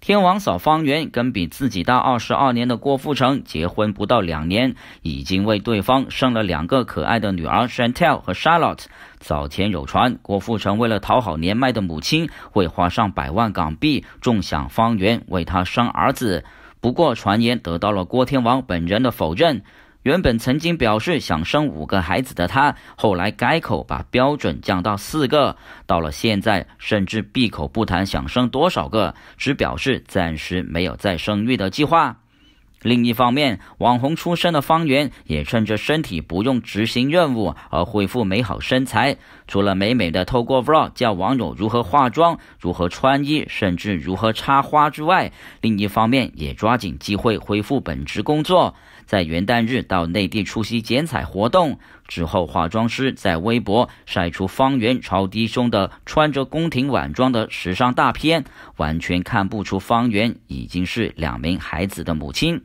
天王嫂方圆跟比自己大二十二年的郭富城结婚不到两年，已经为对方生了两个可爱的女儿 Shantel 和 Charlotte。早前有传，郭富城为了讨好年迈的母亲，会花上百万港币重享方圆为他生儿子。不过，传言得到了郭天王本人的否认。原本曾经表示想生五个孩子的他，后来改口把标准降到四个，到了现在甚至闭口不谈想生多少个，只表示暂时没有再生育的计划。另一方面，网红出身的方圆也趁着身体不用执行任务而恢复美好身材。除了美美的透过 vlog 教网友如何化妆、如何穿衣，甚至如何插花之外，另一方面也抓紧机会恢复本职工作，在元旦日到内地出席剪彩活动之后，化妆师在微博晒出方圆超低胸的穿着宫廷晚装的时尚大片，完全看不出方圆已经是两名孩子的母亲。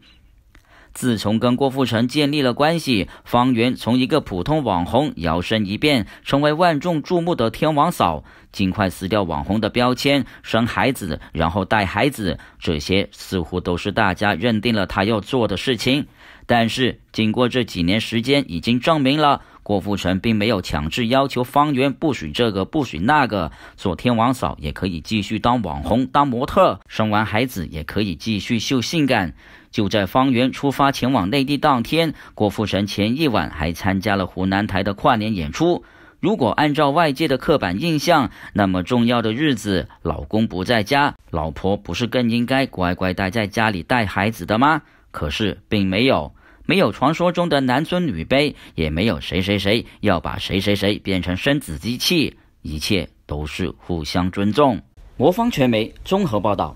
自从跟郭富城建立了关系，方圆从一个普通网红摇身一变，成为万众瞩目的天王嫂。尽快撕掉网红的标签，生孩子，然后带孩子，这些似乎都是大家认定了他要做的事情。但是，经过这几年时间，已经证明了。郭富城并没有强制要求方圆不许这个不许那个，做天王嫂也可以继续当网红、当模特，生完孩子也可以继续秀性感。就在方圆出发前往内地当天，郭富城前一晚还参加了湖南台的跨年演出。如果按照外界的刻板印象，那么重要的日子，老公不在家，老婆不是更应该乖乖待在家里带孩子的吗？可是并没有。没有传说中的男尊女卑，也没有谁谁谁要把谁谁谁变成生子机器，一切都是互相尊重。魔方传媒综合报道。